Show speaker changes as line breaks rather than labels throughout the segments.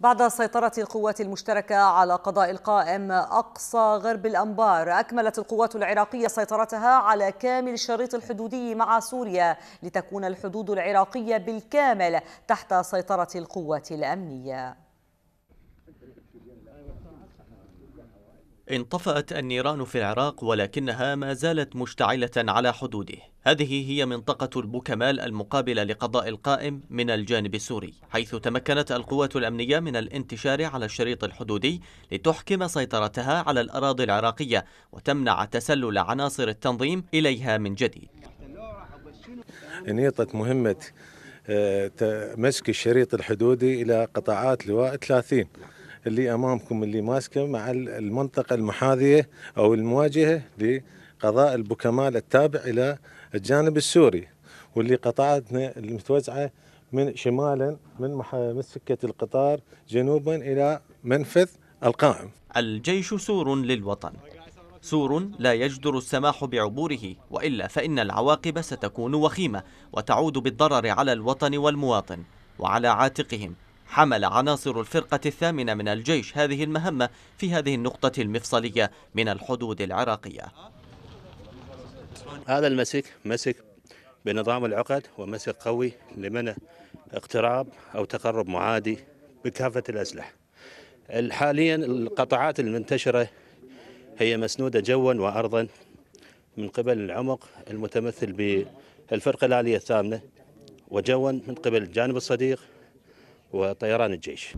بعد سيطرة القوات المشتركة على قضاء القائم أقصى غرب الأنبار أكملت القوات العراقية سيطرتها على كامل الشريط الحدودي مع سوريا لتكون الحدود العراقية بالكامل تحت سيطرة القوات الأمنية
انطفأت النيران في العراق ولكنها ما زالت مشتعلة على حدوده هذه هي منطقة البوكمال المقابلة لقضاء القائم من الجانب السوري حيث تمكنت القوات الأمنية من الانتشار على الشريط الحدودي لتحكم سيطرتها على الأراضي العراقية وتمنع تسلل عناصر التنظيم إليها من جديد
انيطت مهمة آه، مسك الشريط الحدودي إلى قطاعات لواء 30 اللي امامكم اللي ماسكه مع المنطقه المحاذيه او المواجهه لقضاء البوكمال التابع الى الجانب السوري واللي قطعتنا المتوزعه من شمالا من سكه القطار جنوبا الى منفذ القائم.
الجيش سور للوطن. سور لا يجدر السماح بعبوره والا فان العواقب ستكون وخيمه وتعود بالضرر على الوطن والمواطن وعلى عاتقهم حمل عناصر الفرقة الثامنة من الجيش هذه المهمة في هذه النقطة المفصلية من الحدود العراقية هذا المسك مسك بنظام
العقد ومسك قوي لمنع اقتراب أو تقرب معادي بكافة الأسلحة حاليا القطاعات المنتشرة هي مسنودة جوا وأرضا من قبل العمق المتمثل بالفرقة الآلية
الثامنة وجوا من قبل الجانب الصديق وطيران الجيش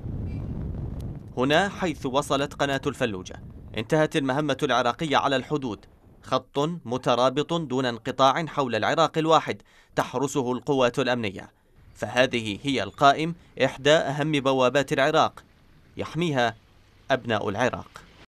هنا حيث وصلت قناة الفلوجة انتهت المهمة العراقية على الحدود خط مترابط دون انقطاع حول العراق الواحد تحرسه القوات الأمنية فهذه هي القائم إحدى أهم بوابات العراق يحميها أبناء العراق